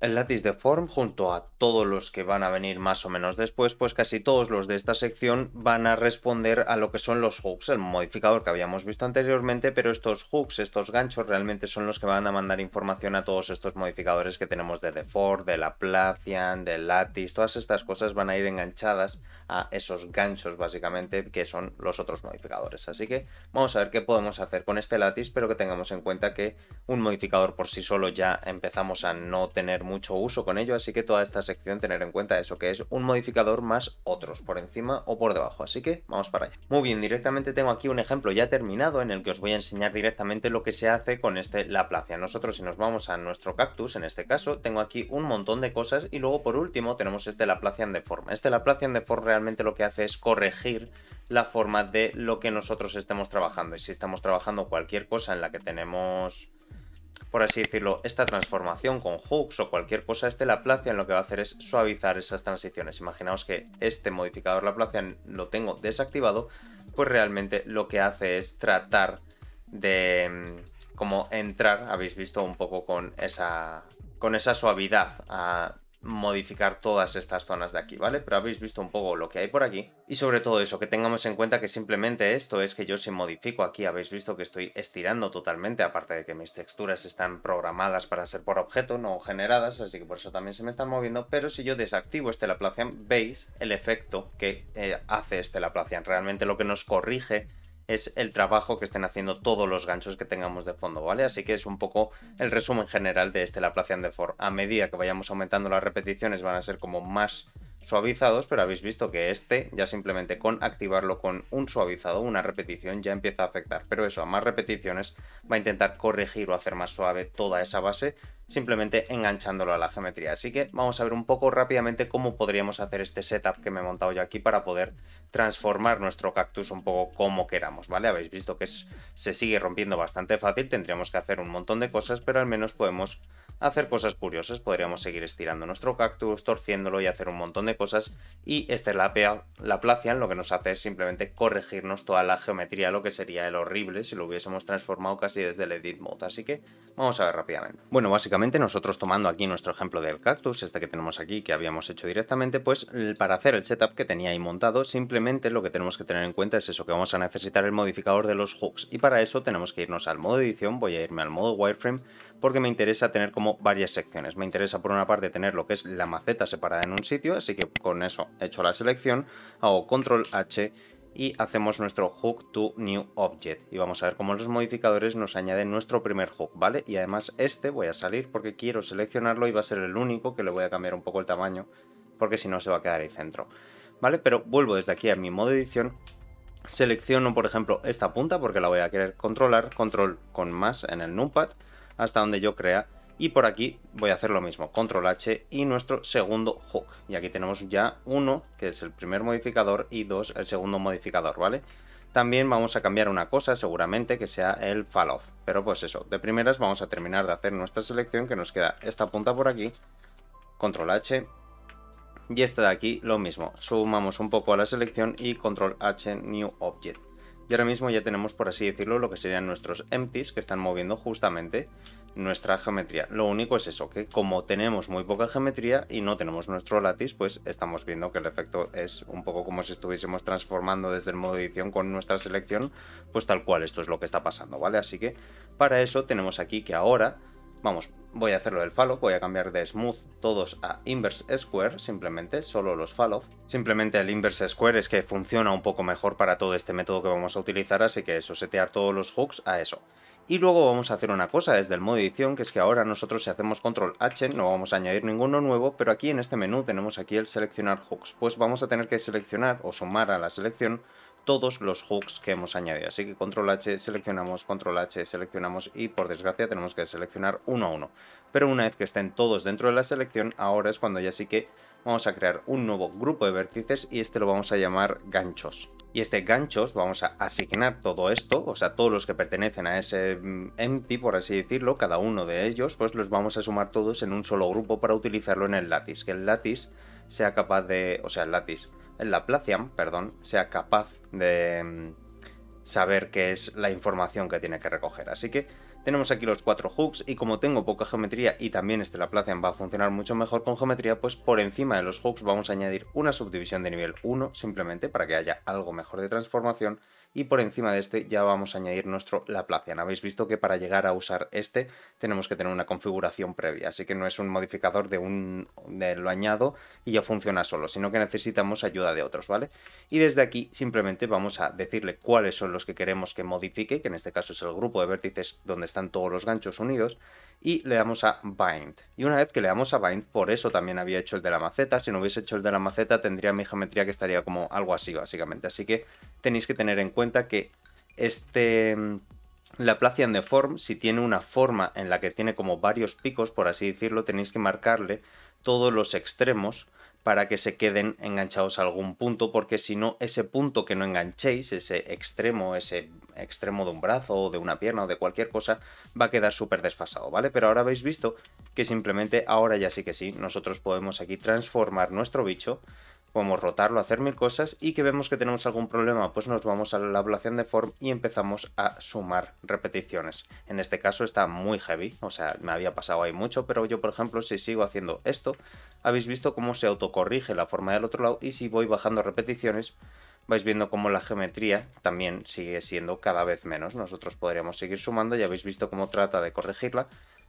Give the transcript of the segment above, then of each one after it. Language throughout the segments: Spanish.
El Lattice de Form, junto a todos los que van a venir más o menos después, pues casi todos los de esta sección van a responder a lo que son los hooks, el modificador que habíamos visto anteriormente, pero estos hooks, estos ganchos, realmente son los que van a mandar información a todos estos modificadores que tenemos de Deform, de la Placian, del Lattice, todas estas cosas van a ir enganchadas a esos ganchos, básicamente, que son los otros modificadores. Así que vamos a ver qué podemos hacer con este Lattice, pero que tengamos en cuenta que un modificador por sí solo ya empezamos a no tener mucho uso con ello, así que toda esta sección tener en cuenta eso, que es un modificador más otros, por encima o por debajo, así que vamos para allá. Muy bien, directamente tengo aquí un ejemplo ya terminado en el que os voy a enseñar directamente lo que se hace con este Laplacia. Nosotros si nos vamos a nuestro cactus, en este caso, tengo aquí un montón de cosas y luego por último tenemos este Laplacian de forma. Este Laplacian de forma realmente lo que hace es corregir la forma de lo que nosotros estemos trabajando y si estamos trabajando cualquier cosa en la que tenemos por así decirlo, esta transformación con hooks o cualquier cosa, este Laplacian lo que va a hacer es suavizar esas transiciones. Imaginaos que este modificador Laplacian lo tengo desactivado, pues realmente lo que hace es tratar de mm, como entrar, habéis visto un poco con esa, con esa suavidad a modificar todas estas zonas de aquí, ¿vale? Pero habéis visto un poco lo que hay por aquí. Y sobre todo eso, que tengamos en cuenta que simplemente esto es que yo si modifico aquí, habéis visto que estoy estirando totalmente, aparte de que mis texturas están programadas para ser por objeto, no generadas, así que por eso también se me están moviendo, pero si yo desactivo este Laplacian, veis el efecto que eh, hace este Laplacian. Realmente lo que nos corrige es el trabajo que estén haciendo todos los ganchos que tengamos de fondo, ¿vale? Así que es un poco el resumen general de este Laplacian de for. A medida que vayamos aumentando las repeticiones van a ser como más suavizados, pero habéis visto que este ya simplemente con activarlo con un suavizado, una repetición, ya empieza a afectar. Pero eso, a más repeticiones va a intentar corregir o hacer más suave toda esa base, simplemente enganchándolo a la geometría. Así que vamos a ver un poco rápidamente cómo podríamos hacer este setup que me he montado yo aquí para poder transformar nuestro cactus un poco como queramos, ¿vale? Habéis visto que se sigue rompiendo bastante fácil, tendríamos que hacer un montón de cosas, pero al menos podemos hacer cosas curiosas. Podríamos seguir estirando nuestro cactus, torciéndolo y hacer un montón de cosas. Y este Laplacian lo que nos hace es simplemente corregirnos toda la geometría, lo que sería el horrible si lo hubiésemos transformado casi desde el edit mode. Así que vamos a ver rápidamente. Bueno, básicamente nosotros tomando aquí nuestro ejemplo del cactus, este que tenemos aquí que habíamos hecho directamente, pues para hacer el setup que tenía ahí montado, simplemente lo que tenemos que tener en cuenta es eso, que vamos a necesitar el modificador de los hooks. Y para eso tenemos que irnos al modo edición, voy a irme al modo wireframe porque me interesa tener como varias secciones. Me interesa por una parte tener lo que es la maceta separada en un sitio, así que con eso he hecho la selección, hago control H y hacemos nuestro hook to new object y vamos a ver cómo los modificadores nos añaden nuestro primer hook, ¿vale? Y además este voy a salir porque quiero seleccionarlo y va a ser el único que le voy a cambiar un poco el tamaño porque si no se va a quedar ahí centro, ¿vale? Pero vuelvo desde aquí a mi modo edición selecciono por ejemplo esta punta porque la voy a querer controlar, control con más en el numpad hasta donde yo crea. Y por aquí voy a hacer lo mismo, control H y nuestro segundo hook. Y aquí tenemos ya uno, que es el primer modificador, y dos, el segundo modificador, ¿vale? También vamos a cambiar una cosa seguramente que sea el falloff, Pero pues eso, de primeras vamos a terminar de hacer nuestra selección que nos queda esta punta por aquí, control H y esta de aquí lo mismo. Sumamos un poco a la selección y control H new object. Y ahora mismo ya tenemos, por así decirlo, lo que serían nuestros empties que están moviendo justamente nuestra geometría. Lo único es eso, que como tenemos muy poca geometría y no tenemos nuestro lattice, pues estamos viendo que el efecto es un poco como si estuviésemos transformando desde el modo edición con nuestra selección, pues tal cual esto es lo que está pasando, ¿vale? Así que para eso tenemos aquí que ahora Vamos, voy a hacerlo del fallo, voy a cambiar de smooth todos a inverse square, simplemente, solo los falloff. Simplemente el inverse square es que funciona un poco mejor para todo este método que vamos a utilizar, así que eso, setear todos los hooks a eso. Y luego vamos a hacer una cosa desde el modo edición, que es que ahora nosotros si hacemos control H no vamos a añadir ninguno nuevo, pero aquí en este menú tenemos aquí el seleccionar hooks. Pues vamos a tener que seleccionar o sumar a la selección todos los hooks que hemos añadido. Así que control H, seleccionamos, control H, seleccionamos y por desgracia tenemos que seleccionar uno a uno. Pero una vez que estén todos dentro de la selección, ahora es cuando ya sí que vamos a crear un nuevo grupo de vértices y este lo vamos a llamar ganchos. Y este ganchos vamos a asignar todo esto, o sea, todos los que pertenecen a ese mm, empty, por así decirlo, cada uno de ellos, pues los vamos a sumar todos en un solo grupo para utilizarlo en el lattice que el lattice sea capaz de, o sea, el lattice el Laplacian, perdón, sea capaz de mm, saber qué es la información que tiene que recoger. Así que tenemos aquí los cuatro hooks y como tengo poca geometría y también este Laplacian va a funcionar mucho mejor con geometría, pues por encima de los hooks vamos a añadir una subdivisión de nivel 1 simplemente para que haya algo mejor de transformación y por encima de este ya vamos a añadir nuestro Laplacian. Habéis visto que para llegar a usar este tenemos que tener una configuración previa, así que no es un modificador de un de lo añado y ya funciona solo, sino que necesitamos ayuda de otros, ¿vale? Y desde aquí simplemente vamos a decirle cuáles son los que queremos que modifique, que en este caso es el grupo de vértices donde están todos los ganchos unidos, y le damos a bind. Y una vez que le damos a bind, por eso también había hecho el de la maceta, si no hubiese hecho el de la maceta tendría mi geometría que estaría como algo así básicamente, así que tenéis que tener en cuenta que este... Mm, Laplacian de form, si tiene una forma en la que tiene como varios picos, por así decirlo, tenéis que marcarle todos los extremos para que se queden enganchados a algún punto, porque si no, ese punto que no enganchéis, ese extremo, ese extremo de un brazo o de una pierna o de cualquier cosa, va a quedar súper desfasado, ¿vale? Pero ahora habéis visto que simplemente ahora ya sí que sí, nosotros podemos aquí transformar nuestro bicho podemos rotarlo, hacer mil cosas y que vemos que tenemos algún problema, pues nos vamos a la ablación de form y empezamos a sumar repeticiones. En este caso está muy heavy, o sea, me había pasado ahí mucho, pero yo por ejemplo si sigo haciendo esto, habéis visto cómo se autocorrige la forma del otro lado y si voy bajando repeticiones, vais viendo cómo la geometría también sigue siendo cada vez menos. Nosotros podríamos seguir sumando, ya habéis visto cómo trata de corregirla,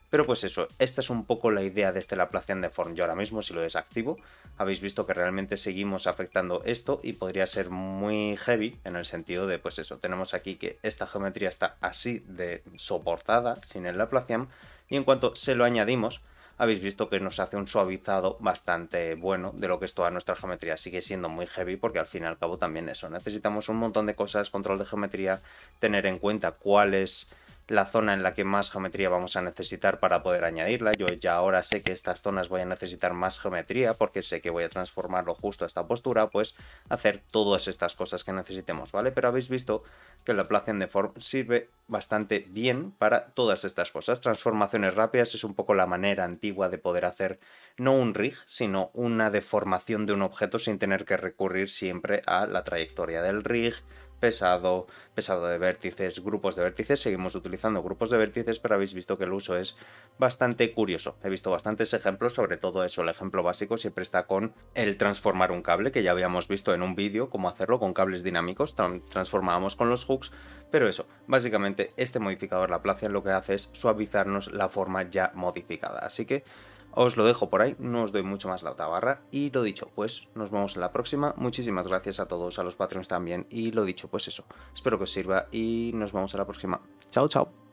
pero pues eso, esta es un poco la idea de este Laplacian de Form. Yo ahora mismo si lo desactivo, habéis visto que realmente seguimos afectando esto y podría ser muy heavy en el sentido de pues eso, tenemos aquí que esta geometría está así de soportada sin el Laplacian y en cuanto se lo añadimos, habéis visto que nos hace un suavizado bastante bueno de lo que es toda nuestra geometría. Sigue siendo muy heavy porque al fin y al cabo también eso. Necesitamos un montón de cosas, control de geometría, tener en cuenta cuál es la zona en la que más geometría vamos a necesitar para poder añadirla. Yo ya ahora sé que estas zonas voy a necesitar más geometría porque sé que voy a transformarlo justo a esta postura, pues hacer todas estas cosas que necesitemos, ¿vale? Pero habéis visto que la en Deform sirve bastante bien para todas estas cosas. Transformaciones rápidas es un poco la manera antigua de poder hacer no un rig, sino una deformación de un objeto sin tener que recurrir siempre a la trayectoria del rig, pesado, pesado de vértices, grupos de vértices. Seguimos utilizando grupos de vértices, pero habéis visto que el uso es bastante curioso. He visto bastantes ejemplos, sobre todo eso, el ejemplo básico siempre está con el transformar un cable, que ya habíamos visto en un vídeo cómo hacerlo con cables dinámicos, transformábamos con los hooks, pero eso, básicamente este modificador La placia lo que hace es suavizarnos la forma ya modificada. Así que os lo dejo por ahí, no os doy mucho más la tabarra y lo dicho, pues nos vemos en la próxima. Muchísimas gracias a todos, a los Patreons también y lo dicho, pues eso. Espero que os sirva y nos vemos a la próxima. Chao, chao.